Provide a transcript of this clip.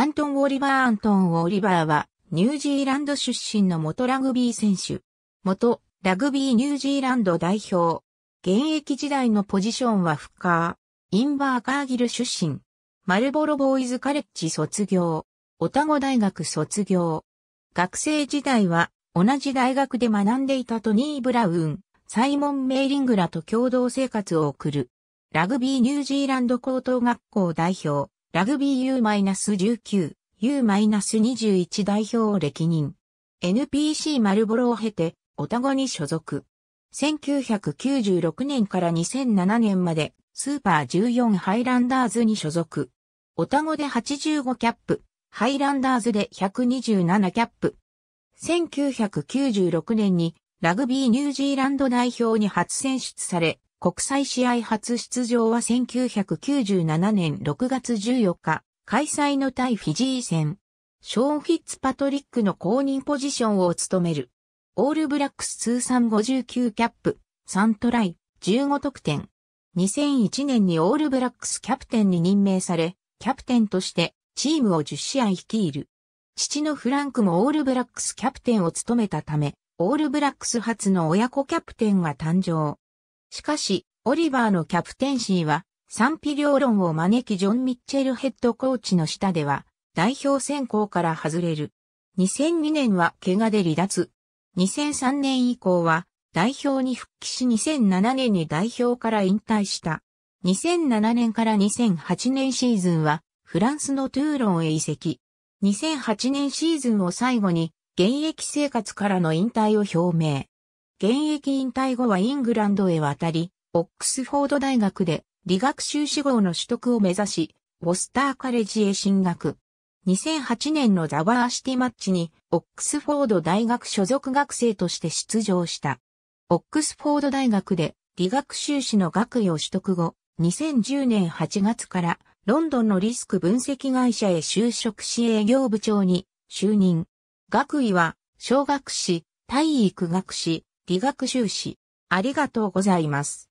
アントン・ウォリバー・アントン・ウォリバーは、ニュージーランド出身の元ラグビー選手。元、ラグビーニュージーランド代表。現役時代のポジションはフッカー。インバーカーギル出身。マルボロボーイズカレッジ卒業。オタゴ大学卒業。学生時代は、同じ大学で学んでいたトニー・ブラウン、サイモン・メイリングらと共同生活を送る。ラグビーニュージーランド高等学校代表。ラグビー U-19、U-21 代表を歴任。NPC マルボロを経て、オタゴに所属。1996年から2007年まで、スーパー14ハイランダーズに所属。オタゴで85キャップ、ハイランダーズで127キャップ。1996年にラグビーニュージーランド代表に初選出され、国際試合初出場は1997年6月14日、開催の対フィジー戦。ショーン・フィッツパトリックの公認ポジションを務める。オールブラックス通算59キャップ、3トライ、15得点。2001年にオールブラックスキャプテンに任命され、キャプテンとしてチームを10試合率いる。父のフランクもオールブラックスキャプテンを務めたため、オールブラックス初の親子キャプテンが誕生。しかし、オリバーのキャプテンシーは、賛否両論を招きジョン・ミッチェルヘッドコーチの下では、代表選考から外れる。2002年は怪我で離脱。2003年以降は、代表に復帰し2007年に代表から引退した。2007年から2008年シーズンは、フランスのトゥーロンへ移籍。2008年シーズンを最後に、現役生活からの引退を表明。現役引退後はイングランドへ渡り、オックスフォード大学で理学修士号の取得を目指し、ウォスターカレッジへ進学。2008年のザワーシティマッチに、オックスフォード大学所属学生として出場した。オックスフォード大学で理学修士の学位を取得後、2010年8月からロンドンのリスク分析会社へ就職し営業部長に就任。学位は、小学士、体育学士、理学修士。ありがとうございます。